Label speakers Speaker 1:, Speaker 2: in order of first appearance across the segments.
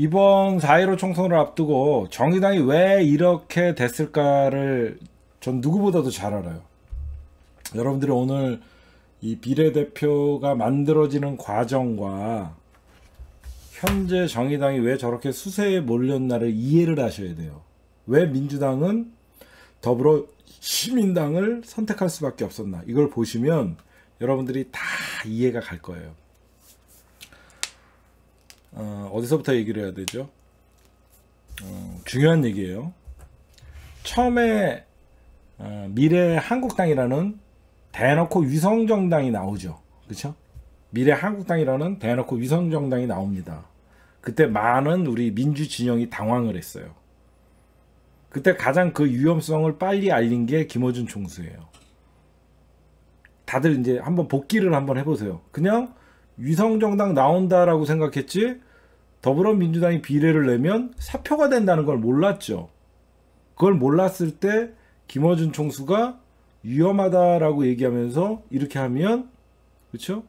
Speaker 1: 이번 4.15 총선을 앞두고 정의당이 왜 이렇게 됐을까를 전 누구보다도 잘 알아요. 여러분들이 오늘 이 비례대표가 만들어지는 과정과 현재 정의당이 왜 저렇게 수세에 몰렸나를 이해를 하셔야 돼요. 왜 민주당은 더불어 시민당을 선택할 수밖에 없었나. 이걸 보시면 여러분들이 다 이해가 갈 거예요. 어, 어디서부터 얘기를 해야 되죠? 어, 중요한 얘기예요. 처음에 어, 미래 한국당이라는 대놓고 위성정당이 나오죠. 그렇죠? 미래 한국당이라는 대놓고 위성정당이 나옵니다. 그때 많은 우리 민주 진영이 당황을 했어요. 그때 가장 그 위험성을 빨리 알린 게 김어준 총수예요. 다들 이제 한번 복귀를 한번 해보세요. 그냥 위성정당 나온다라고 생각했지 더불어민주당이 비례를 내면 사표가 된다는 걸 몰랐죠. 그걸 몰랐을 때 김어준 총수가 위험하다라고 얘기하면서 이렇게 하면 그렇죠?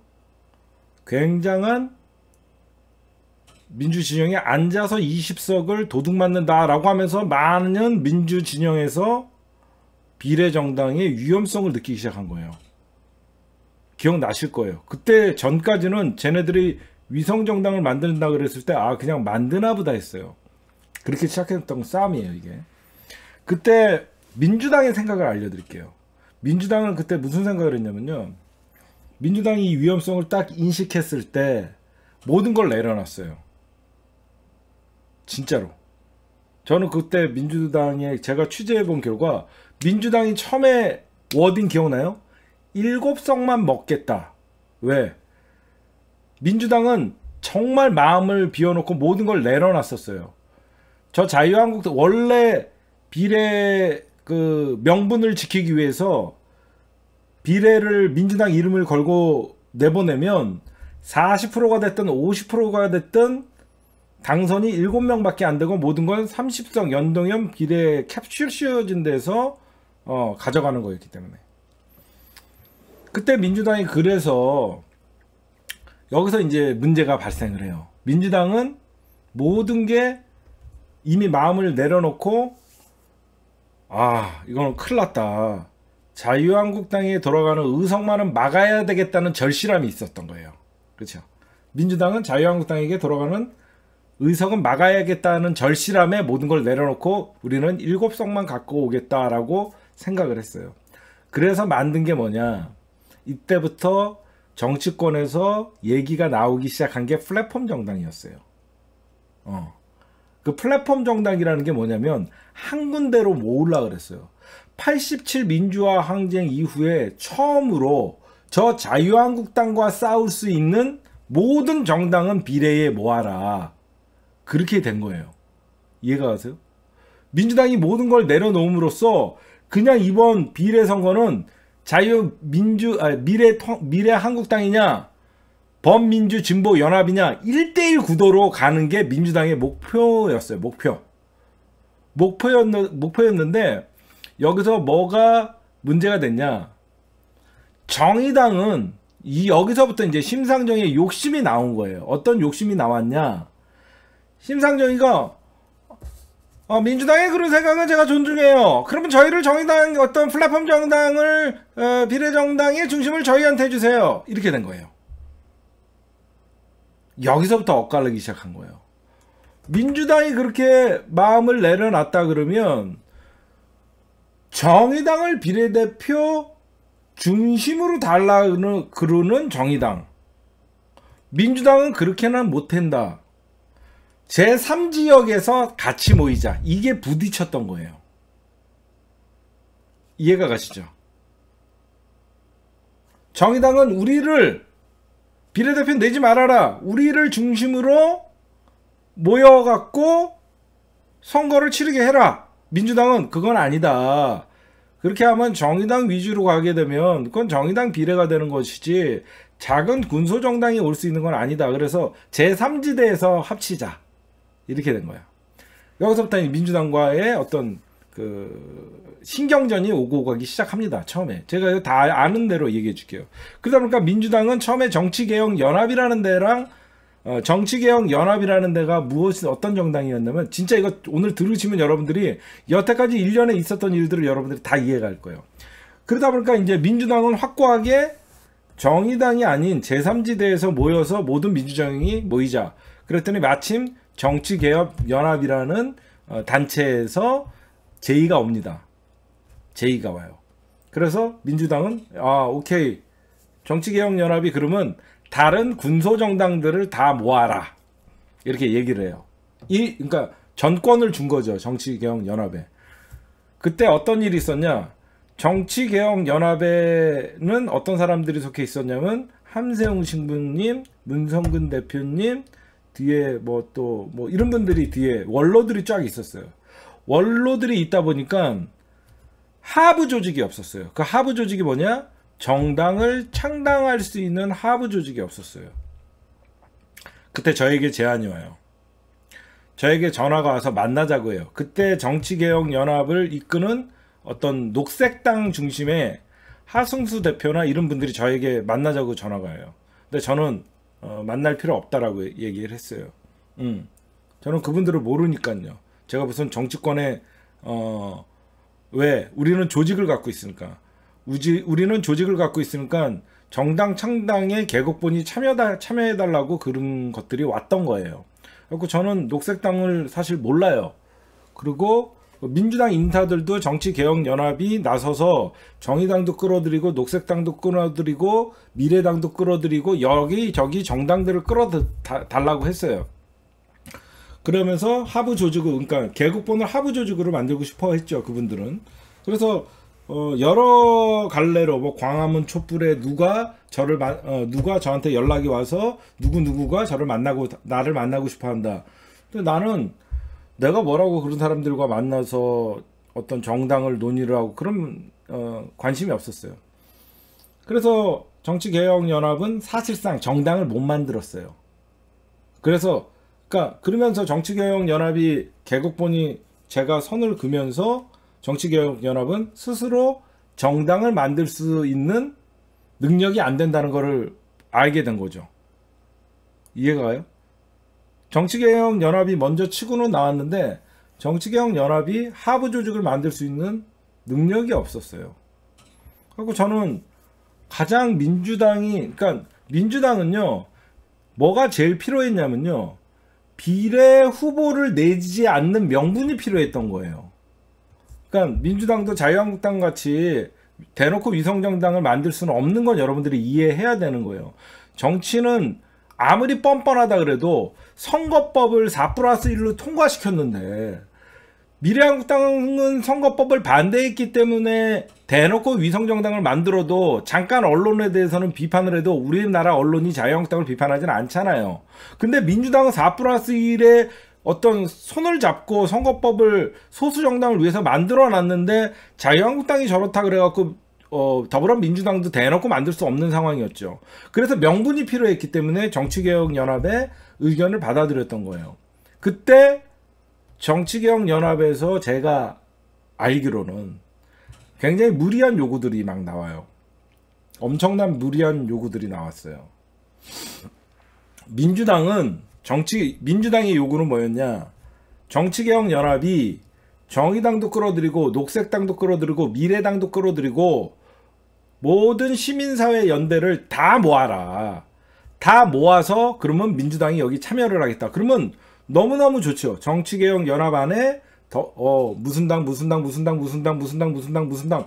Speaker 1: 굉장한 민주 진영에 앉아서 20석을 도둑 맞는다라고 하면서 많은 민주 진영에서 비례 정당의 위험성을 느끼기 시작한 거예요. 기억나실 거예요. 그때 전까지는 쟤네들이 위성 정당을 만든다 그랬을 때 아 그냥 만드나 보다 했어요. 그렇게 시작했던 싸움이에요 이게. 그때 민주당의 생각을 알려드릴게요. 민주당은 그때 무슨 생각을 했냐면요. 민주당이 위험성을 딱 인식했을 때 모든 걸 내려놨어요. 진짜로. 저는 그때 민주당에 제가 취재해 본 결과 민주당이 처음에 워딩 기억나요? 일곱 석만 먹겠다. 왜? 민주당은 정말 마음을 비워놓고 모든 걸 내려놨었어요. 저 자유한국당 원래 비례 그 명분을 지키기 위해서 비례를 민주당 이름을 걸고 내보내면 40%가 됐든 50%가 됐든 당선이 7명밖에 안 되고 모든 건 30석 연동형 비례 캡슐 씌워진 데서 어, 가져가는 거였기 때문에 그때 민주당이 그래서 여기서 이제 문제가 발생을 해요. 민주당은 모든 게 이미 마음을 내려놓고 아 이거는 큰일 났다. 자유한국당에 돌아가는 의석만은 막아야 되겠다는 절실함이 있었던 거예요. 그렇죠. 민주당은 자유한국당에게 돌아가는 의석은 막아야겠다는 절실함에 모든 걸 내려놓고 우리는 일곱 석만 갖고 오겠다라고 생각을 했어요. 그래서 만든 게 뭐냐. 이때부터 정치권에서 얘기가 나오기 시작한 게 플랫폼 정당이었어요. 어. 그 플랫폼 정당이라는 게 뭐냐면 한 군데로 모으려 그랬어요. 87 민주화 항쟁 이후에 처음으로 저 자유한국당과 싸울 수 있는 모든 정당은 비례에 모아라. 그렇게 된 거예요. 이해가 가세요? 민주당이 모든 걸 내려놓음으로써 그냥 이번 비례 선거는 자유민주 아, 미래 미래 한국당이냐 범민주 진보 연합이냐 1대1 구도로 가는 게 민주당의 목표였어요. 목표. 목표였는 목표였는데 여기서 뭐가 문제가 됐냐? 정의당은 이 여기서부터 이제 심상정의 욕심이 나온 거예요. 어떤 욕심이 나왔냐? 심상정이가 어, 민주당의 그런 생각은 제가 존중해요. 그러면 저희를 정의당 어떤 플랫폼 정당을 어, 비례정당의 중심을 저희한테 주세요 이렇게 된 거예요. 여기서부터 엇갈리기 시작한 거예요. 민주당이 그렇게 마음을 내려놨다 그러면 정의당을 비례대표 중심으로 달라 그러는 정의당 민주당은 그렇게는 못한다. 제3지역에서 같이 모이자. 이게 부딪혔던 거예요. 이해가 가시죠? 정의당은 우리를 비례대표 내지 말아라. 우리를 중심으로 모여갖고 선거를 치르게 해라. 민주당은 그건 아니다. 그렇게 하면 정의당 위주로 가게 되면 그건 정의당 비례가 되는 것이지 작은 군소정당이 올 수 있는 건 아니다. 그래서 제3지대에서 합치자. 이렇게 된 거야. 여기서부터 민주당과의 어떤 그 신경전이 오고 가기 시작합니다. 처음에 제가 다 아는 대로 얘기해 줄게요. 그러다 보니까 민주당은 처음에 정치개혁 연합이라는 데랑 어, 정치개혁 연합이라는 데가 무엇이 어떤 정당이었냐면 진짜 이거 오늘 들으시면 여러분들이 여태까지 1년에 있었던 일들을 여러분들이 다 이해할 거예요. 그러다 보니까 이제 민주당은 확고하게 정의당이 아닌 제3지대에서 모여서 모든 민주정이 모이자. 그랬더니 마침 정치개혁연합이라는 어, 단체에서 제의가 옵니다. 제의가 와요. 그래서 민주당은 아 오케이 정치개혁연합이 그러면 다른 군소정당들을 다 모아라 이렇게 얘기를 해요. 이 그러니까 전권을 준 거죠 정치개혁연합에. 그때 어떤 일이 있었냐? 정치개혁연합에는 어떤 사람들이 속해 있었냐면 함세웅 신부님, 문성근 대표님, 뒤에 뭐 또뭐 뭐 이런 분들이 뒤에 원로들이 쫙 있었어요. 원로들이 있다 보니까 하부 조직이 없었어요. 그 하부 조직이 뭐냐? 정당을 창당할 수 있는 하부 조직이 없었어요. 그때 저에게 제안이 와요. 저에게 전화가 와서 만나자고 해요. 그때 정치개혁연합을 이끄는 어떤 녹색당 중심의 하승수 대표나 이런 분들이 저에게 만나자고 전화가 와요. 근데 저는 어, 만날 필요 없다라고 얘기를 했어요. 음. 저는 그분들을 모르니까요. 제가 무슨 정치권에 어, 왜 우리는 조직을 갖고 있으니까 우지, 우리는 조직을 갖고 있으니까 정당 창당에 개국본이 참여다, 참여해달라고 그런 것들이 왔던 거예요. 그래고 저는 녹색당을 사실 몰라요. 그리고 뭐 민주당 인사들도 정치개혁연합이 나서서 정의당도 끌어들이고 녹색당도 끌어들이고 미래당도 끌어들이고 여기 저기 정당들을 끌어달라고 했어요. 그러면서 하부 조직을 그러니까 개국본을 하부 조직으로 만들고 싶어 했죠 그분들은. 그래서 어, 여러 갈래로 뭐 광화문 촛불에 누가 저를 마, 어, 누가 저한테 연락이 와서 누구 누구가 저를 만나고 나를 만나고 싶어한다. 근데 나는 내가 뭐라고 그런 사람들과 만나서 어떤 정당을 논의를 하고 그런 어, 관심이 없었어요. 그래서 정치개혁연합은 사실상 정당을 못 만들었어요. 그래서 그러니까 그러면서 정치개혁연합이 개국본이 제가 선을 그면서 정치개혁연합은 스스로 정당을 만들 수 있는 능력이 안 된다는 것을 알게 된 거죠. 이해가 가요? 정치개혁 연합이 먼저 치고는 나왔는데 정치개혁 연합이 하부 조직을 만들 수 있는 능력이 없었어요. 그리고 저는 가장 민주당이 그러니까 민주당은요 뭐가 제일 필요했냐면요 비례 후보를 내지 않는 명분이 필요했던 거예요. 그러니까 민주당도 자유한국당 같이 대놓고 위성정당을 만들 수는 없는 건 여러분들이 이해해야 되는 거예요. 정치는 아무리 뻔뻔하다 그래도 선거법을 4 플러스 1로 통과시켰는데 미래한국당은 선거법을 반대했기 때문에 대놓고 위성정당을 만들어도 잠깐 언론에 대해서는 비판을 해도 우리나라 언론이 자유한국당을 비판하진 않잖아요. 근데 민주당은 4 플러스 1에 어떤 손을 잡고 선거법을 소수정당을 위해서 만들어 놨는데 자유한국당이 저렇다 그래갖고 어, 더불어민주당도 대놓고 만들 수 없는 상황이었죠. 그래서 명분이 필요했기 때문에 정치개혁연합의 의견을 받아들였던 거예요. 그때 정치개혁연합에서 제가 알기로는 굉장히 무리한 요구들이 막 나와요. 엄청난 무리한 요구들이 나왔어요. 민주당은 정치 민주당의 요구는 뭐였냐? 정치개혁연합이 정의당도 끌어들이고 녹색당도 끌어들이고 미래당도 끌어들이고 모든 시민사회 연대를 다 모아라. 다 모아서 그러면 민주당이 여기 참여를 하겠다. 그러면 너무너무 좋죠. 정치개혁 연합 안에 더, 어, 무슨 당, 무슨 당, 무슨 당, 무슨 당, 무슨 당, 무슨 당, 무슨 당.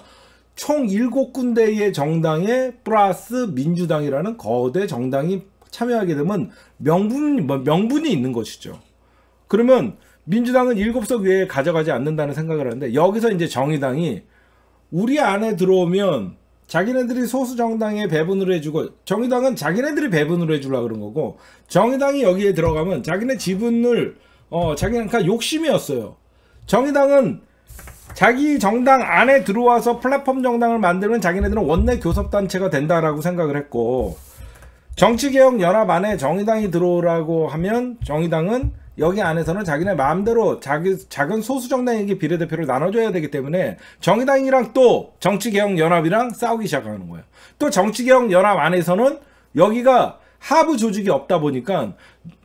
Speaker 1: 총 일곱 군데의 정당에 플러스 민주당이라는 거대 정당이 참여하게 되면 명분, 뭐 명분이 있는 것이죠. 그러면 민주당은 일곱 석 외에 가져가지 않는다는 생각을 하는데 여기서 이제 정의당이 우리 안에 들어오면 자기네들이 소수 정당에 배분을 해주고 정의당은 자기네들이 배분을 해주려 그런 거고 정의당이 여기에 들어가면 자기네 지분을 어 자기네가 그러니까 욕심이었어요. 정의당은 자기 정당 안에 들어와서 플랫폼 정당을 만들면 자기네들은 원내 교섭단체가 된다라고 생각을 했고 정치개혁 연합 안에 정의당이 들어오라고 하면 정의당은 여기 안에서는 자기네 마음대로 자기 작은 소수 정당에게 비례대표를 나눠줘야 되기 때문에 정의당이랑 또 정치개혁 연합이랑 싸우기 시작하는 거예요. 또 정치개혁 연합 안에서는 여기가 하부 조직이 없다 보니까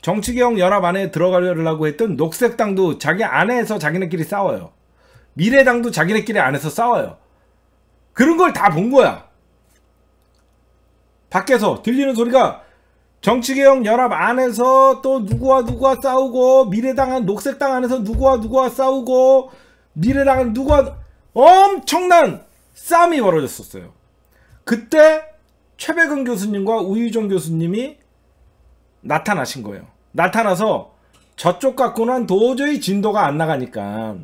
Speaker 1: 정치개혁 연합 안에 들어가려고 했던 녹색당도 자기 안에서 자기네끼리 싸워요. 미래당도 자기네끼리 안에서 싸워요. 그런 걸 다 본 거야. 밖에서 들리는 소리가 정치개혁 연합 안에서 또 누구와 누구와 싸우고 미래당한 녹색당 안에서 누구와 누구와 싸우고 미래당한 누구와 엄청난 싸움이 벌어졌었어요. 그때 최백은 교수님과 우유정 교수님이 나타나신 거예요. 나타나서 저쪽 갖고는 도저히 진도가 안 나가니까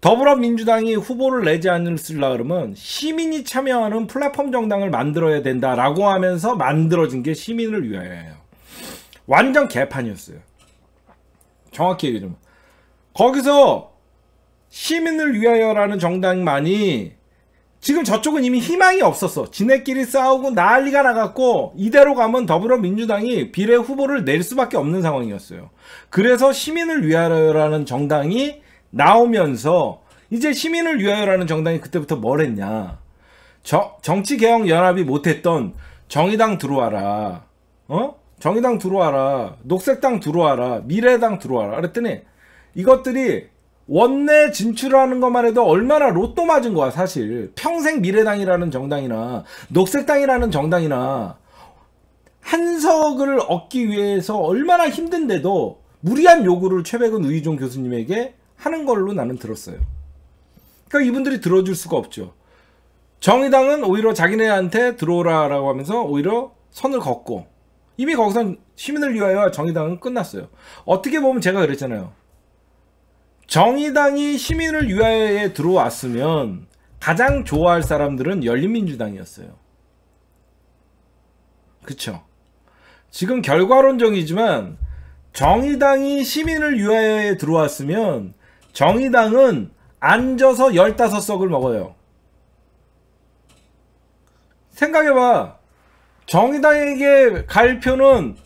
Speaker 1: 더불어민주당이 후보를 내지 않으라 그러면 시민이 참여하는 플랫폼 정당을 만들어야 된다라고 하면서 만들어진 게 시민을 위하여예요. 완전 개판이었어요. 정확히 얘기하면 거기서 시민을 위하여라는 정당만이 지금 저쪽은 이미 희망이 없었어. 지네끼리 싸우고 난리가 나갔고 이대로 가면 더불어민주당이 비례 후보를 낼 수밖에 없는 상황이었어요. 그래서 시민을 위하여라는 정당이 나오면서 이제 시민을 위하여라는 정당이 그때부터 뭘 했냐. 정, 정치개혁연합이 못했던 정의당 들어와라. 어? 정의당 들어와라. 녹색당 들어와라. 미래당 들어와라. 그랬더니 이것들이 원내 진출하는 것만 해도 얼마나 로또 맞은 거야 사실 평생 미래당이라는 정당이나 녹색당이라는 정당이나 한석을 얻기 위해서 얼마나 힘든데도 무리한 요구를 최백은 의종 교수님에게 하는 걸로 나는 들었어요. 그러니까 이분들이 들어줄 수가 없죠. 정의당은 오히려 자기네한테 들어오라라고 하면서 오히려 선을 걷고 이미 거기서 시민을 위하여 정의당은 끝났어요. 어떻게 보면 제가 그랬잖아요. 정의당이 시민을 위하여 들어왔으면 가장 좋아할 사람들은 열린민주당이었어요. 그쵸? 지금 결과론적이지만 정의당이 시민을 위하여 들어왔으면 정의당은 앉아서 15석을 먹어요. 생각해봐. 정의당에게 갈 표는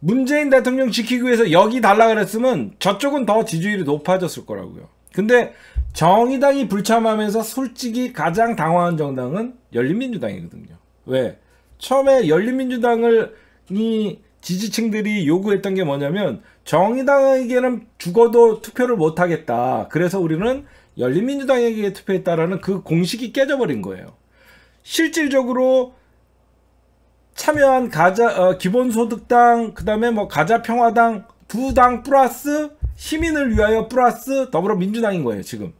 Speaker 1: 문재인 대통령 지키기 위해서 여기 달라 그랬으면 저쪽은 더 지지율이 높아졌을 거라고요. 근데 정의당이 불참하면서 솔직히 가장 당황한 정당은 열린민주당이거든요. 왜? 처음에 열린민주당을 이 지지층들이 요구했던 게 뭐냐면 정의당에게는 죽어도 투표를 못 하겠다. 그래서 우리는 열린민주당에게 투표했다라는 그 공식이 깨져버린 거예요. 실질적으로 참여한 가자 어, 기본소득당 그다음에 뭐 가자평화당 두 당 플러스 시민을 위하여 플러스 더불어민주당인 거예요 지금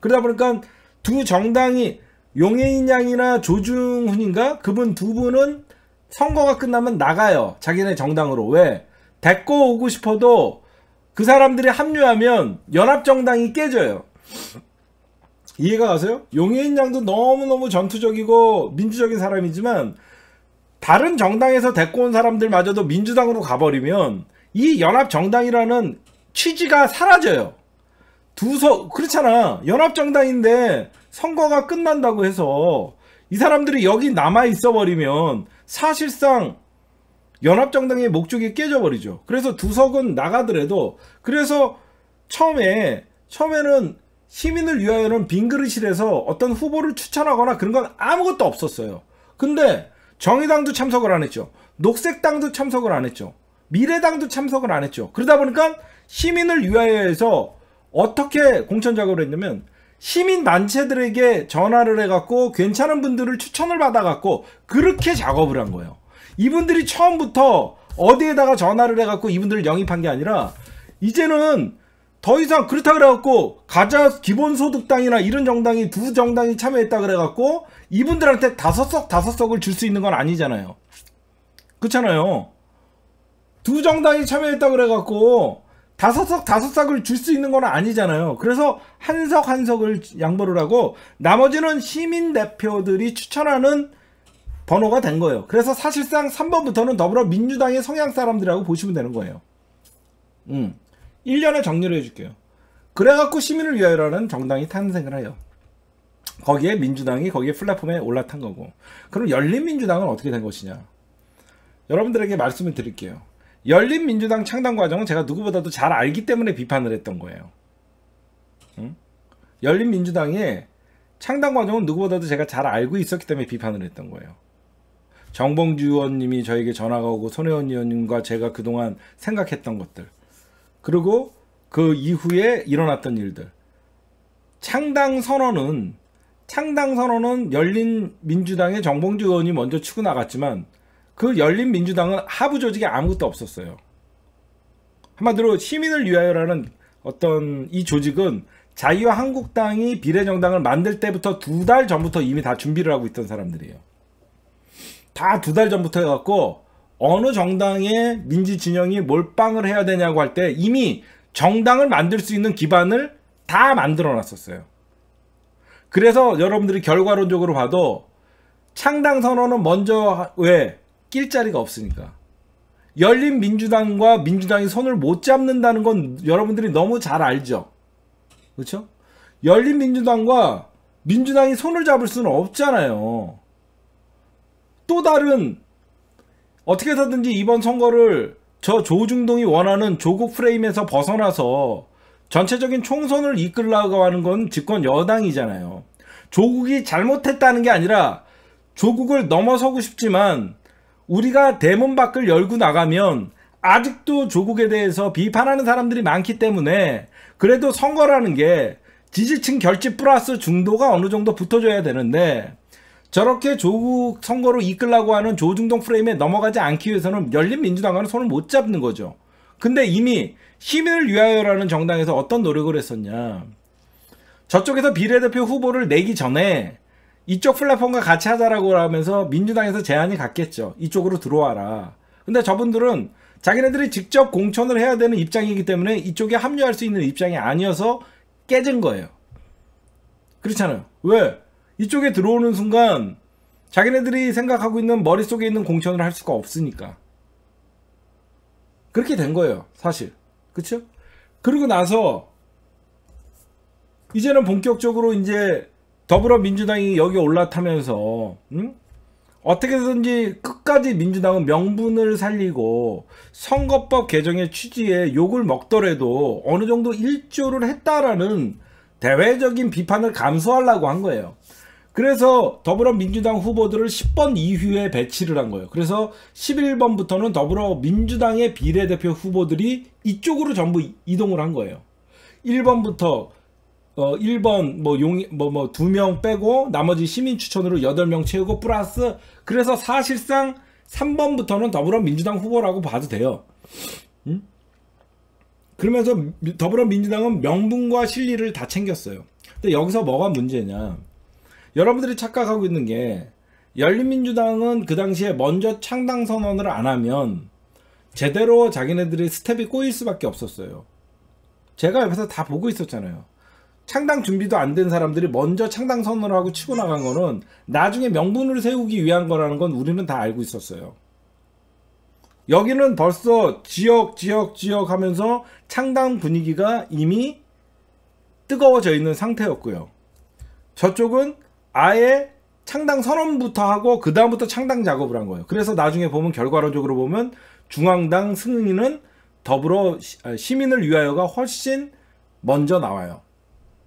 Speaker 1: 그러다 보니까 두 정당이 용해인 양이나 조중훈인가 그분 두 분은 선거가 끝나면 나가요. 자기네 정당으로. 왜? 데리고 오고 싶어도 그 사람들이 합류하면 연합정당이 깨져요. 이해가 가세요? 용해인 양도 너무너무 전투적이고 민주적인 사람이지만 다른 정당에서 데리고 온 사람들마저도 민주당으로 가버리면 이 연합정당이라는 취지가 사라져요. 두서 그렇잖아. 연합정당인데 선거가 끝난다고 해서 이 사람들이 여기 남아 있어 버리면 사실상 연합정당의 목적이 깨져버리죠. 그래서 두석은 나가더라도 그래서 처음에 처음에는 시민을 위하여는 빙그르실에서 어떤 후보를 추천하거나 그런 건 아무것도 없었어요. 근데 정의당도 참석을 안 했죠. 녹색당도 참석을 안 했죠. 미래당도 참석을 안 했죠. 그러다 보니까 시민을 위하여해서 어떻게 공천 작업을 했냐면 시민 단체들에게 전화를 해갖고 괜찮은 분들을 추천을 받아갖고 그렇게 작업을 한 거예요. 이분들이 처음부터 어디에다가 전화를 해갖고 이분들을 영입한 게 아니라 이제는 더 이상 그렇다 그래갖고 가자 기본소득당이나 이런 정당이 두 정당이 참여했다 그래갖고 이분들한테 다섯 석 다섯 석을 줄 수 있는 건 아니잖아요. 그렇잖아요. 두 정당이 참여했다 그래갖고 다섯 석 다섯 삭을 줄 수 있는 건 아니잖아요. 그래서 한석한 석을 양보를 하고 나머지는 시민 대표들이 추천하는 번호가 된 거예요. 그래서 사실상 3번부터는 더불어민주당의 성향 사람들이라고 보시면 되는 거예요. 음. 1년에 정리를 해줄게요. 그래갖고 시민을 위하여라는 정당이 탄생을 해요. 거기에 민주당이 거기에 플랫폼에 올라탄 거고. 그럼 열린민주당은 어떻게 된 것이냐. 여러분들에게 말씀을 드릴게요. 열린민주당 창당 과정은 제가 누구보다도 잘 알기 때문에 비판을 했던 거예요. 응? 열린민주당의 창당 과정은 누구보다도 제가 잘 알고 있었기 때문에 비판을 했던 거예요. 정봉주 의원님이 저에게 전화가 오고 손혜원 의원님과 제가 그동안 생각했던 것들 그리고 그 이후에 일어났던 일들 창당 선언은 창당 선언은 열린 민주당의 정봉주 의원이 먼저 치고 나갔지만 그 열린 민주당은 하부 조직에 아무것도 없었어요. 한마디로 시민을 위하여라는 어떤 이 조직은 자유 한국당이 비례정당을 만들 때부터 두 달 전부터 이미 다 준비를 하고 있던 사람들이에요. 다 두 달 전부터 해갖고 어느 정당의 민주 진영이 몰빵을 해야 되냐고 할 때 이미 정당을 만들 수 있는 기반을 다 만들어 놨었어요. 그래서 여러분들이 결과론적으로 봐도 창당 선언은 먼저 왜낄 자리가 없으니까. 열린 민주당과 민주당이 손을 못 잡는다는 건 여러분들이 너무 잘 알죠. 그렇죠? 열린 민주당과 민주당이 손을 잡을 수는 없잖아요. 또 다른 어떻게 해서든지 이번 선거를 저 조중동이 원하는 조국 프레임에서 벗어나서 전체적인 총선을 이끌려고 하는 건 집권 여당이잖아요. 조국이 잘못했다는 게 아니라 조국을 넘어서고 싶지만 우리가 대문 밖을 열고 나가면 아직도 조국에 대해서 비판하는 사람들이 많기 때문에 그래도 선거라는 게 지지층 결집 플러스 중도가 어느 정도 붙어줘야 되는데 저렇게 조국 선거로 이끌라고 하는 조중동 프레임에 넘어가지 않기 위해서는 열린민주당과는 손을 못 잡는 거죠. 근데 이미 힘을 위하여라는 정당에서 어떤 노력을 했었냐. 저쪽에서 비례대표 후보를 내기 전에 이쪽 플랫폼과 같이 하자라고 하면서 민주당에서 제안이 갔겠죠. 이쪽으로 들어와라. 근데 저분들은 자기네들이 직접 공천을 해야 되는 입장이기 때문에 이쪽에 합류할 수 있는 입장이 아니어서 깨진 거예요. 그렇잖아요. 왜? 이쪽에 들어오는 순간 자기네들이 생각하고 있는 머릿속에 있는 공천을 할 수가 없으니까. 그렇게 된 거예요. 사실. 그렇죠 그리고 나서 이제는 본격적으로 이제 더불어민주당이 여기 올라타면서 음? 어떻게든지 끝까지 민주당은 명분을 살리고 선거법 개정의 취지에 욕을 먹더라도 어느 정도 일조를 했다라는 대외적인 비판을 감수하려고 한 거예요. 그래서 더불어민주당 후보들을 10번 이후에 배치를 한 거예요. 그래서 11번부터는 더불어민주당의 비례대표 후보들이 이쪽으로 전부 이동을 한 거예요. 1번부터 어 1번 뭐용뭐뭐 두 명 빼고 나머지 시민 추천으로 8명 채우고 플러스 그래서 사실상 3번부터는 더불어민주당 후보라고 봐도 돼요. 음? 그러면서 더불어민주당은 명분과 실리를 다 챙겼어요. 근데 여기서 뭐가 문제냐? 여러분들이 착각하고 있는 게 열린민주당은 그 당시에 먼저 창당 선언을 안 하면 제대로 자기네들이 스텝이 꼬일 수밖에 없었어요. 제가 옆에서 다 보고 있었잖아요. 창당 준비도 안 된 사람들이 먼저 창당 선언을 하고 치고 나간 거는 나중에 명분을 세우기 위한 거라는 건 우리는 다 알고 있었어요. 여기는 벌써 지역, 지역, 지역 하면서 창당 분위기가 이미 뜨거워져 있는 상태였고요. 저쪽은 아예 창당 선언부터 하고 그 다음부터 창당 작업을 한 거예요. 그래서 나중에 보면 결과론적으로 보면 중앙당 승인은 더불어 아, 시민을 위하여가 훨씬 먼저 나와요.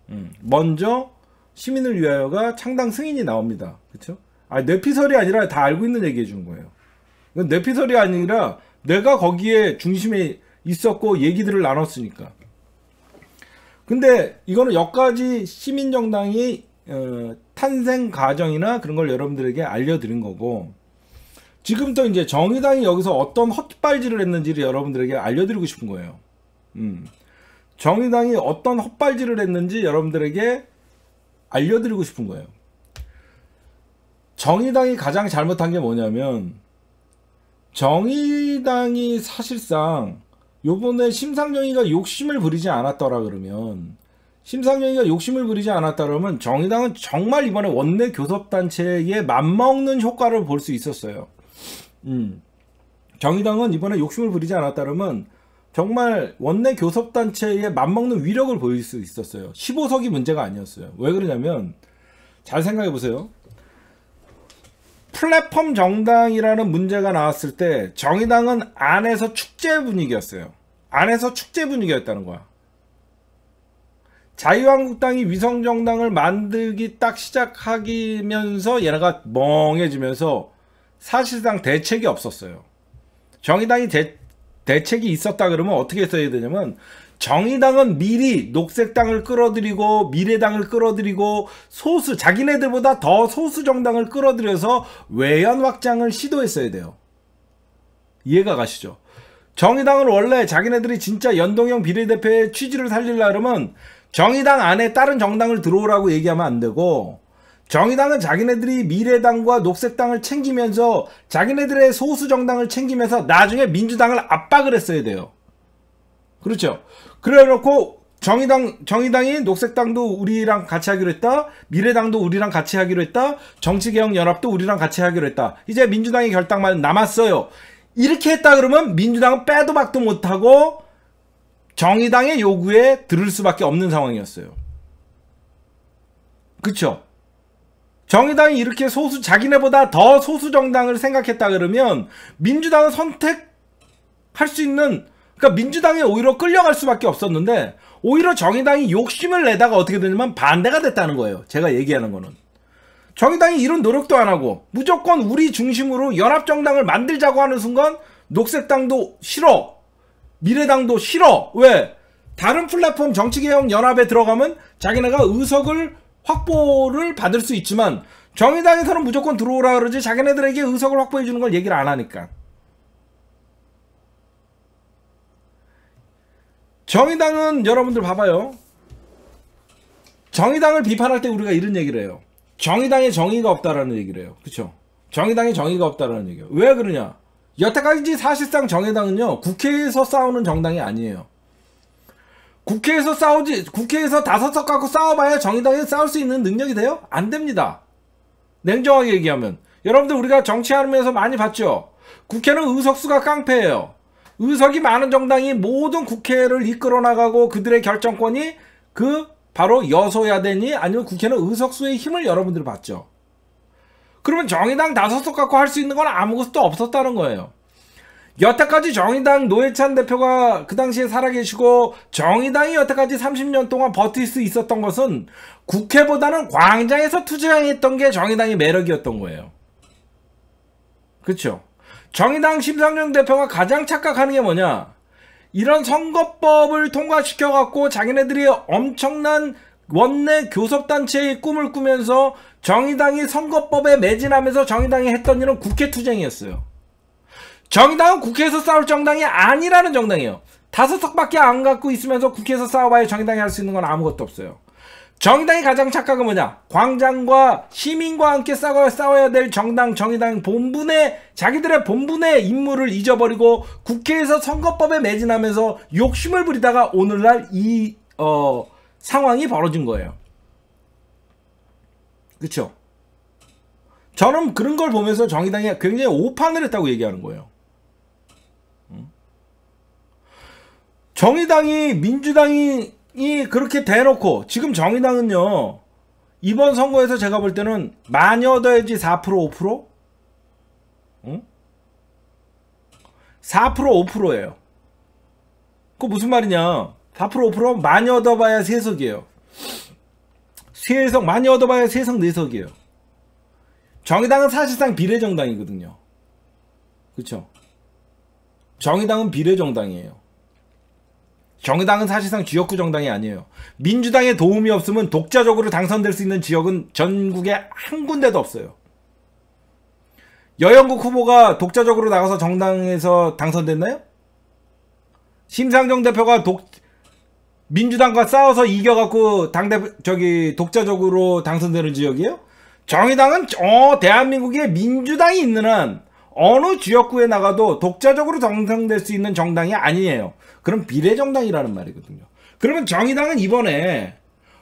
Speaker 1: 음. 먼저 시민을 위하여가 창당 승인이 나옵니다. 그렇죠? 아 뇌피설이 아니라 다 알고 있는 얘기해 준 거예요. 뇌피설이 아니라 내가 거기에 중심에 있었고 얘기들을 나눴으니까. 근데 이거는 여기까지 시민정당이 어, 탄생 과정이나 그런 걸 여러분들에게 알려드린 거고 지금부 이제 정의당이 여기서 어떤 헛발질을 했는지를 여러분들에게 알려드리고 싶은 거예요. 음. 정의당이 어떤 헛발질을 했는지 여러분들에게 알려드리고 싶은 거예요. 정의당이 가장 잘못한 게 뭐냐면 정의당이 사실상 요번에 심상정이가 욕심을 부리지 않았더라 그러면 심상정이가 욕심을 부리지 않았다 그러면 정의당은 정말 이번에 원내 교섭단체에 맞먹는 효과를 볼 수 있었어요. 음. 정의당은 이번에 욕심을 부리지 않았다 그러면 정말 원내 교섭단체에 맞먹는 위력을 보일 수 있었어요. 15석이 문제가 아니었어요. 왜 그러냐면 잘 생각해 보세요. 플랫폼 정당이라는 문제가 나왔을 때 정의당은 안에서 축제 분위기였어요. 안에서 축제 분위기였다는 거야. 자유한국당이 위성정당을 만들기 딱 시작하면서 얘네가 멍해지면서 사실상 대책이 없었어요. 정의당이 대, 대책이 있었다 그러면 어떻게 써야 되냐면 정의당은 미리 녹색당을 끌어들이고 미래당을 끌어들이고 소수 자기네들보다 더 소수 정당을 끌어들여서 외연 확장을 시도했어야 돼요. 이해가 가시죠? 정의당은 원래 자기네들이 진짜 연동형 비례대표의 취지를 살릴라 그러면 정의당 안에 다른 정당을 들어오라고 얘기하면 안 되고 정의당은 자기네들이 미래당과 녹색당을 챙기면서 자기네들의 소수 정당을 챙기면서 나중에 민주당을 압박을 했어야 돼요. 그렇죠. 그래놓고 정의당 정의당이 녹색당도 우리랑 같이 하기로 했다. 미래당도 우리랑 같이 하기로 했다. 정치개혁 연합도 우리랑 같이 하기로 했다. 이제 민주당의 결당만 남았어요. 이렇게 했다 그러면 민주당은 빼도 박도 못하고 정의당의 요구에 들을 수밖에 없는 상황이었어요. 그렇죠. 정의당이 이렇게 소수 자기네보다 더 소수 정당을 생각했다 그러면 민주당은 선택할 수 있는 그러니까 민주당에 오히려 끌려갈 수밖에 없었는데 오히려 정의당이 욕심을 내다가 어떻게 되냐면 반대가 됐다는 거예요. 제가 얘기하는 거는. 정의당이 이런 노력도 안 하고 무조건 우리 중심으로 연합정당을 만들자고 하는 순간 녹색당도 싫어. 미래당도 싫어. 왜? 다른 플랫폼 정치개혁 연합에 들어가면 자기네가 의석을 확보를 받을 수 있지만 정의당에서는 무조건 들어오라 그러지 자기네들에게 의석을 확보해 주는 걸 얘기를 안 하니까. 정의당은 여러분들 봐봐요. 정의당을 비판할 때 우리가 이런 얘기를 해요. 정의당에 정의가 없다라는 얘기를 해요. 그렇죠? 정의당에 정의가 없다라는 얘기예요. 왜 그러냐? 여태까지 사실상 정의당은요. 국회에서 싸우는 정당이 아니에요. 국회에서 싸우지 국회에서 다섯 석 갖고 싸워봐야 정의당이 싸울 수 있는 능력이 돼요? 안 됩니다. 냉정하게 얘기하면 여러분들 우리가 정치하면서 많이 봤죠. 국회는 의석수가 깡패예요. 의석이 많은 정당이 모든 국회를 이끌어 나가고 그들의 결정권이 그 바로 여소야되니 아니면 국회는 의석수의 힘을 여러분들 봤죠. 그러면 정의당 다섯 석 갖고 할 수 있는 건 아무것도 없었다는 거예요. 여태까지 정의당 노회찬 대표가 그 당시에 살아계시고 정의당이 여태까지 30년 동안 버틸 수 있었던 것은 국회보다는 광장에서 투쟁했던 게 정의당의 매력이었던 거예요. 그렇죠? 정의당 심상정 대표가 가장 착각하는 게 뭐냐? 이런 선거법을 통과시켜갖고 자기네들이 엄청난 원내 교섭단체의 꿈을 꾸면서 정의당이 선거법에 매진하면서 정의당이 했던 일은 국회 투쟁이었어요. 정당은 국회에서 싸울 정당이 아니라는 정당이에요. 다섯 석밖에 안 갖고 있으면서 국회에서 싸워봐야 정당이 할 수 있는 건 아무것도 없어요. 정당이 의 가장 착각은 뭐냐? 광장과 시민과 함께 싸워야, 싸워야 될 정당, 정의당 본분의 자기들의 본분의 임무를 잊어버리고 국회에서 선거법에 매진하면서 욕심을 부리다가 오늘날 이 어, 상황이 벌어진 거예요. 그쵸 저는 그런 걸 보면서 정의당이 굉장히 오판을 했다고 얘기하는 거예요. 정의당이 민주당이 그렇게 대놓고 지금 정의당은요 이번 선거에서 제가 볼 때는 마녀 더야지4% 5% 응? 4% 5%예요. 그 무슨 말이냐? 4% 5% 많이 얻어봐야 세석이에요. 세석 많이 얻어봐야 세석 네석이에요. 정의당은 사실상 비례정당이거든요. 그렇죠? 정의당은 비례정당이에요. 정의당은 사실상 지역구 정당이 아니에요. 민주당의 도움이 없으면 독자적으로 당선될 수 있는 지역은 전국에 한 군데도 없어요. 여영국 후보가 독자적으로 나가서 정당에서 당선됐나요? 심상정 대표가 독 민주당과 싸워서 이겨갖고 당대 저기 독자적으로 당선되는 지역이에요? 정의당은 어 대한민국에 민주당이 있는 한 어느 지역구에 나가도 독자적으로 정상될수 있는 정당이 아니에요. 그럼 비례정당이라는 말이거든요. 그러면 정의당은 이번에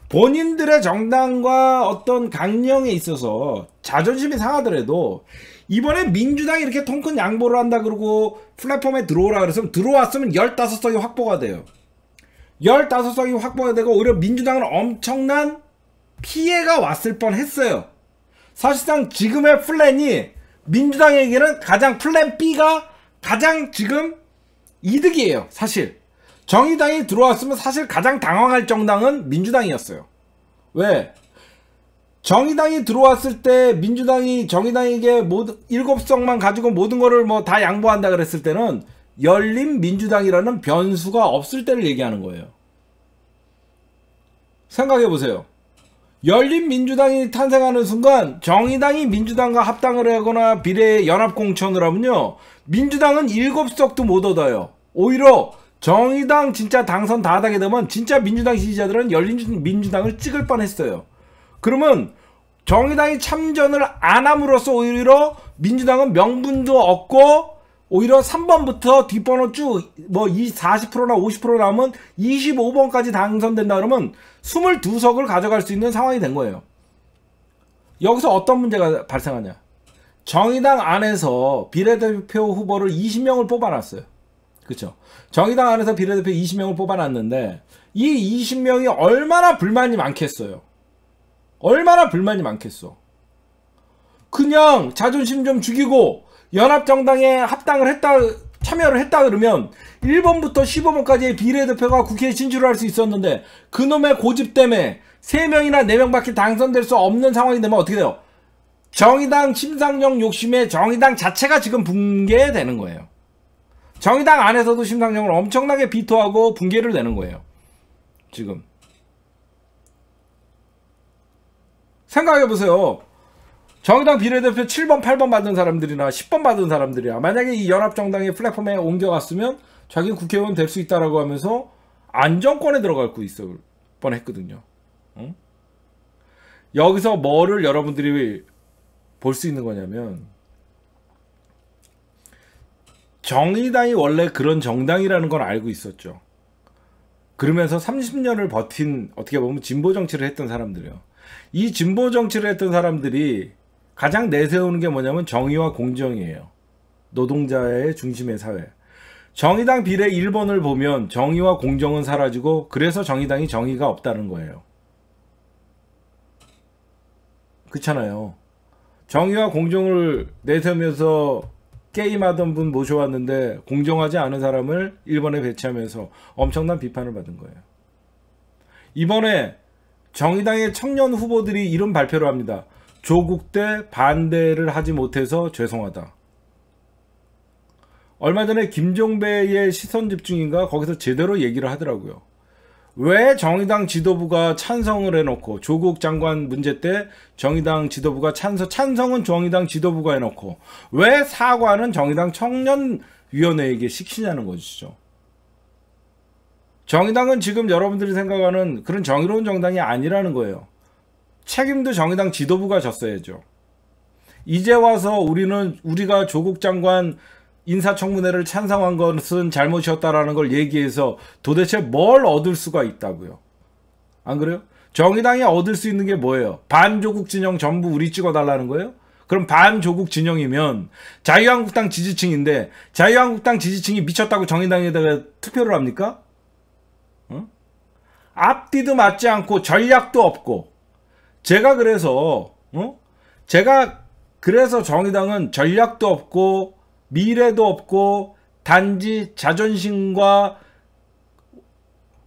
Speaker 1: 본인들의 정당과 어떤 강령에 있어서 자존심이 상하더라도 이번에 민주당이 이렇게 통큰 양보를 한다 그러고 플랫폼에 들어오라 그랬으면 들어왔으면 15석이 확보가 돼요. 15석이 확보가 되고 오히려 민주당은 엄청난 피해가 왔을 뻔 했어요. 사실상 지금의 플랜이 민주당에게는 가장 플랜 B가 가장 지금 이득이에요. 사실. 정의당이 들어왔으면 사실 가장 당황할 정당은 민주당이었어요. 왜? 정의당이 들어왔을 때 민주당이 정의당에게 모든 일곱 석만 가지고 모든 거를 뭐 다 양보한다 그랬을 때는 열린 민주당이라는 변수가 없을 때를 얘기하는 거예요. 생각해 보세요. 열린민주당이 탄생하는 순간 정의당이 민주당과 합당을 하거나 비례 연합공천을 하면요. 민주당은 7석도 못 얻어요. 오히려 정의당 진짜 당선 다 하게 되면 진짜 민주당 지지자들은 열린민주당을 찍을 뻔했어요. 그러면 정의당이 참전을 안 함으로써 오히려 민주당은 명분도 얻고 오히려 3번부터 뒷번호 쭉뭐 40%나 50% 나오면 25번까지 당선된다 그러면 22석을 가져갈 수 있는 상황이 된 거예요. 여기서 어떤 문제가 발생하냐. 정의당 안에서 비례대표 후보를 20명을 뽑아놨어요. 그쵸 정의당 안에서 비례대표 20명을 뽑아놨는데 이 20명이 얼마나 불만이 많겠어요. 얼마나 불만이 많겠어. 그냥 자존심 좀 죽이고 연합정당에 합당을 했다 참여를 했다 그러면 1번부터 15번까지의 비례대표가 국회에 진출할 수 있었는데 그놈의 고집 때문에 3명이나 4명밖에 당선될 수 없는 상황이 되면 어떻게 돼요? 정의당 심상정 욕심에 정의당 자체가 지금 붕괴되는 거예요. 정의당 안에서도 심상정을 엄청나게 비토하고 붕괴를 내는 거예요. 지금. 생각해보세요. 정의당 비례대표 7번, 8번 받은 사람들이나 10번 받은 사람들이야. 만약에 이 연합정당의 플랫폼에 옮겨갔으면 자기 국회의원 될 수 있다라고 하면서 안정권에 들어갈 거 있을 뻔했거든요. 응? 여기서 뭐를 여러분들이 볼 수 있는 거냐면 정의당이 원래 그런 정당이라는 걸 알고 있었죠. 그러면서 30년을 버틴 어떻게 보면 진보 정치를 했던 사람들이요. 이 진보 정치를 했던 사람들이 가장 내세우는 게 뭐냐면 정의와 공정이에요. 노동자의 중심의 사회. 정의당 비례 1번을 보면 정의와 공정은 사라지고 그래서 정의당이 정의가 없다는 거예요. 그렇잖아요. 정의와 공정을 내세우면서 게임하던 분 모셔왔는데 공정하지 않은 사람을 1번에 배치하면서 엄청난 비판을 받은 거예요. 이번에 정의당의 청년 후보들이 이런 발표를 합니다. 조국 때 반대를 하지 못해서 죄송하다. 얼마 전에 김종배의 시선 집중인가 거기서 제대로 얘기를 하더라고요. 왜 정의당 지도부가 찬성을 해놓고 조국 장관 문제 때 정의당 지도부가 찬성 찬성은 정의당 지도부가 해놓고 왜 사과는 정의당 청년위원회에게 시키냐는 것이죠. 정의당은 지금 여러분들이 생각하는 그런 정의로운 정당이 아니라는 거예요. 책임도 정의당 지도부가 졌어야죠. 이제 와서 우리는 우리가 조국 장관 인사청문회를 찬성한 것은 잘못이었다라는 걸 얘기해서 도대체 뭘 얻을 수가 있다고요. 안 그래요? 정의당이 얻을 수 있는 게 뭐예요? 반조국 진영 전부 우리 찍어달라는 거예요? 그럼 반조국 진영이면 자유한국당 지지층인데 자유한국당 지지층이 미쳤다고 정의당에다가 투표를 합니까? 어? 앞뒤도 맞지 않고 전략도 없고 제가 그래서 어? 제가 그래서 정의당은 전략도 없고 미래도 없고 단지 자존심과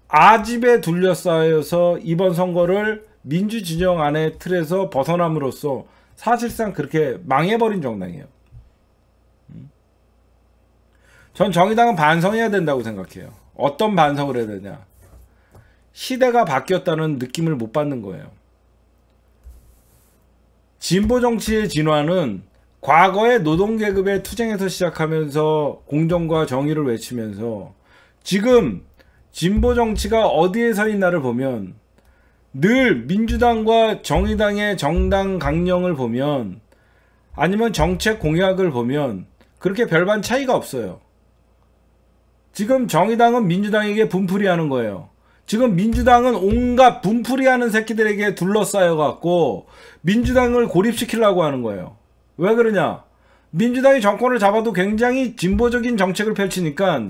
Speaker 1: 아집에 둘러싸여서 이번 선거를 민주 진영 안에 틀에서 벗어남으로써 사실상 그렇게 망해버린 정당이에요. 음. 전 정의당은 반성해야 된다고 생각해요. 어떤 반성을 해야 되냐. 시대가 바뀌었다는 느낌을 못 받는 거예요. 진보 정치의 진화는 과거의 노동계급의 투쟁에서 시작하면서 공정과 정의를 외치면서 지금 진보 정치가 어디에 서 있나를 보면 늘 민주당과 정의당의 정당 강령을 보면 아니면 정책 공약을 보면 그렇게 별반 차이가 없어요. 지금 정의당은 민주당에게 분풀이 하는 거예요. 지금 민주당은 온갖 분풀이하는 새끼들에게 둘러싸여갖고 민주당을 고립시키려고 하는 거예요. 왜 그러냐? 민주당이 정권을 잡아도 굉장히 진보적인 정책을 펼치니까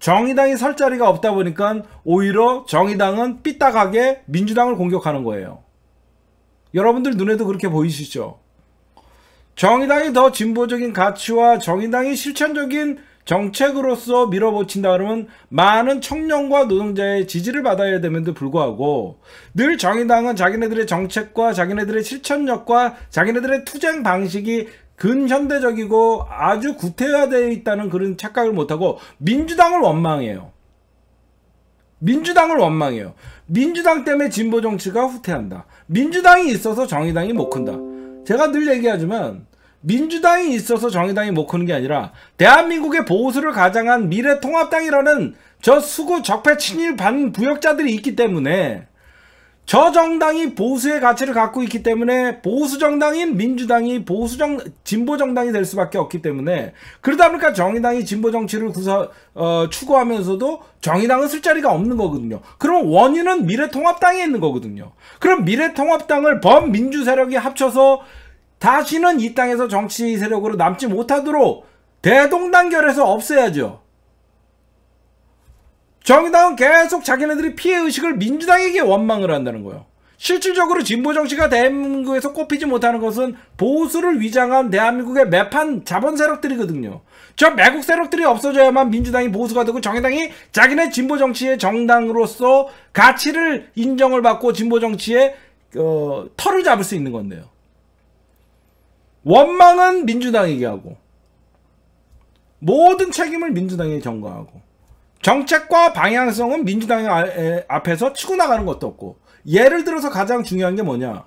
Speaker 1: 정의당이 설 자리가 없다 보니까 오히려 정의당은 삐딱하게 민주당을 공격하는 거예요. 여러분들 눈에도 그렇게 보이시죠? 정의당이 더 진보적인 가치와 정의당이 실천적인 정책으로서 밀어붙인다 그러면 많은 청년과 노동자의 지지를 받아야 됨에도 불구하고 늘 정의당은 자기네들의 정책과 자기네들의 실천력과 자기네들의 투쟁 방식이 근현대적이고 아주 구태화되어 있다는 그런 착각을 못하고 민주당을 원망해요. 민주당을 원망해요. 민주당 때문에 진보 정치가 후퇴한다. 민주당이 있어서 정의당이 못 큰다. 제가 늘 얘기하지만 민주당이 있어서 정의당이 못 크는 게 아니라 대한민국의 보수를 가장한 미래통합당이라는 저 수구 적폐 친일 반 부역자들이 있기 때문에 저 정당이 보수의 가치를 갖고 있기 때문에 보수 정당인 민주당이 보수 정 진보 정당이 될 수밖에 없기 때문에 그러다 보니까 정의당이 진보 정치를 구사 어, 추구하면서도 정의당은 쓸 자리가 없는 거거든요. 그럼 원인은 미래통합당에 있는 거거든요. 그럼 미래통합당을 범민주 세력이 합쳐서 다시는 이 땅에서 정치 세력으로 남지 못하도록 대동단결해서 없애야죠. 정의당은 계속 자기네들이 피해의식을 민주당에게 원망을 한다는 거예요. 실질적으로 진보정치가 대한민국에서 꼽히지 못하는 것은 보수를 위장한 대한민국의 매판 자본 세력들이거든요. 저 매국 세력들이 없어져야만 민주당이 보수가 되고 정의당이 자기네 진보정치의 정당으로서 가치를 인정을 받고 진보정치의 어, 털을 잡을 수 있는 건데요. 원망은 민주당에게 하고 모든 책임을 민주당에 게전가하고 정책과 방향성은 민주당의 아, 앞에서 치고 나가는 것도 없고 예를 들어서 가장 중요한 게 뭐냐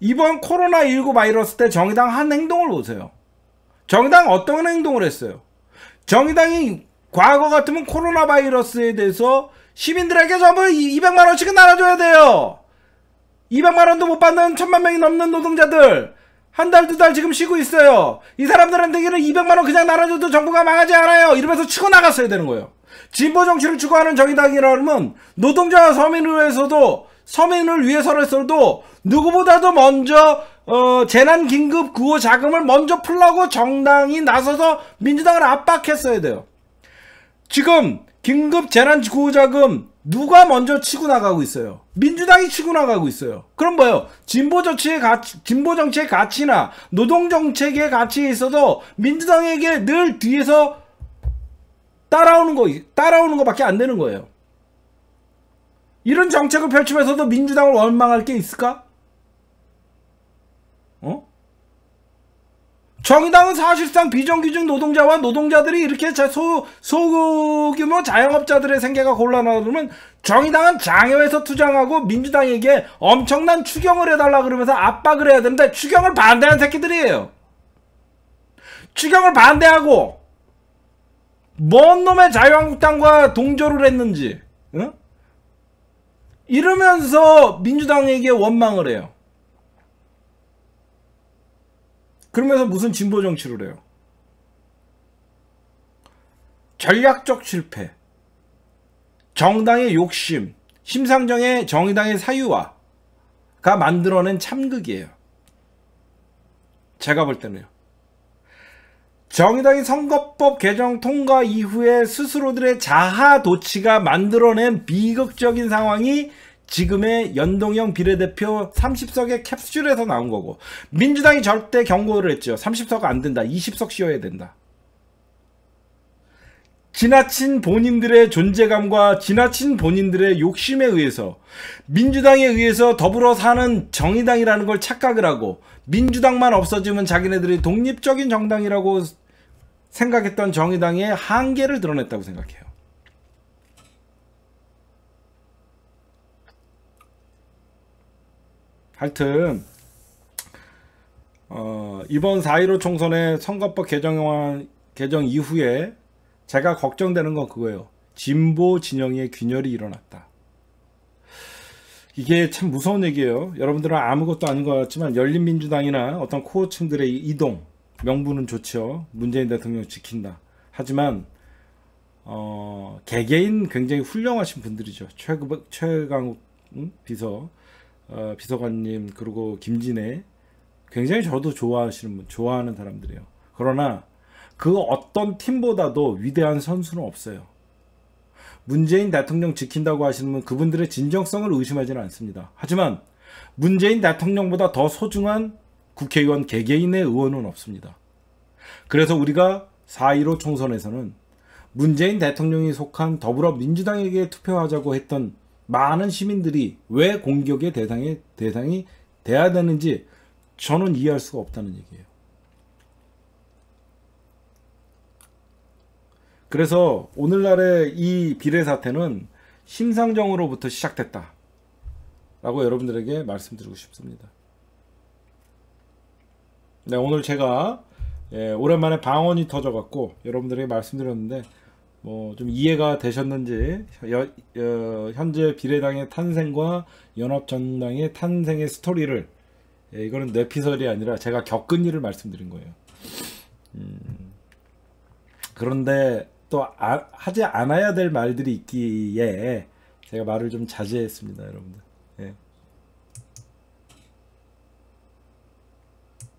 Speaker 1: 이번 코로나19 바이러스 때 정의당 한 행동을 보세요 정의당 어떤 행동을 했어요 정의당이 과거 같으면 코로나 바이러스에 대해서 시민들에게 전부 200만원씩은 나눠줘야 돼요 200만원도 못 받는 천만 명이 넘는 노동자들 한 달, 두 달 지금 쉬고 있어요. 이 사람들한테는 200만원 그냥 나눠줘도 정부가 망하지 않아요. 이러면서 치고 나갔어야 되는 거예요. 진보 정치를 추구하는 정의당이라면 노동자와 서민을 위해서도 서민을 위해서라서도 누구보다도 먼저 어, 재난 긴급 구호 자금을 먼저 풀라고 정당이 나서서 민주당을 압박했어야 돼요. 지금 긴급 재난 구호 자금 누가 먼저 치고 나가고 있어요? 민주당이 치고 나가고 있어요. 그럼 뭐예요? 진보 정치의 가치, 진보 정책의 가치나 노동 정책의 가치에 있어서 민주당에게 늘 뒤에서 따라오는 거 따라오는 거밖에 안 되는 거예요. 이런 정책을 펼치면서도 민주당을 원망할 게 있을까? 정의당은 사실상 비정규직 노동자와 노동자들이 이렇게 소, 소규모 자영업자들의 생계가 곤란하다면 정의당은 장외에서 투쟁하고 민주당에게 엄청난 추경을 해달라 그러면서 압박을 해야 되는데 추경을 반대하는 새끼들이에요. 추경을 반대하고 뭔 놈의 자유한국당과 동조를 했는지 응? 이러면서 민주당에게 원망을 해요. 그러면서 무슨 진보 정치를 해요? 전략적 실패, 정당의 욕심, 심상정의 정의당의 사유화가 만들어낸 참극이에요. 제가 볼 때는요. 정의당이 선거법 개정 통과 이후에 스스로들의 자하 도치가 만들어낸 비극적인 상황이 지금의 연동형 비례대표 30석의 캡슐에서 나온 거고 민주당이 절대 경고를 했죠. 30석 안 된다. 20석 씌워야 된다. 지나친 본인들의 존재감과 지나친 본인들의 욕심에 의해서 민주당에 의해서 더불어 사는 정의당이라는 걸 착각을 하고 민주당만 없어지면 자기네들이 독립적인 정당이라고 생각했던 정의당의 한계를 드러냈다고 생각해요. 하여튼 어, 이번 4.15총선에 선거법 개정안 개정 이후에 제가 걱정되는 건 그거예요. 진보 진영의 균열이 일어났다. 이게 참 무서운 얘기예요. 여러분들은 아무것도 아닌 것 같지만 열린민주당이나 어떤 코어층들의 이동, 명분은 좋죠. 문재인 대통령 지킨다. 하지만 어, 개개인 굉장히 훌륭하신 분들이죠. 최, 최강욱 응? 비서, 어, 비서관님 그리고 김진애 굉장히 저도 좋아하시는 분 좋아하는 사람들이에요. 그러나 그 어떤 팀보다도 위대한 선수는 없어요. 문재인 대통령 지킨다고 하시는 분 그분들의 진정성을 의심하지는 않습니다. 하지만 문재인 대통령보다 더 소중한 국회의원 개개인의 의원은 없습니다. 그래서 우리가 4.15 총선에서는 문재인 대통령이 속한 더불어민주당에게 투표하자고 했던 많은 시민들이 왜 공격의 대상이 대상이 돼야 되는지 저는 이해할 수가 없다는 얘기예요. 그래서 오늘날의 이 비례 사태는 심상정으로부터 시작됐다. 라고 여러분들에게 말씀드리고 싶습니다. 네, 오늘 제가 예, 오랜만에 방언이 터져갖고 여러분들에게 말씀드렸는데 뭐좀 이해가 되셨는지 여, 여, 현재 비례당의 탄생과 연합정당의 탄생의 스토리를 예, 이거는 뇌피설이 아니라 제가 겪은 일을 말씀드린 거예요. 음, 그런데 또 아, 하지 않아야 될 말들이 있기에 제가 말을 좀 자제했습니다, 여러분들.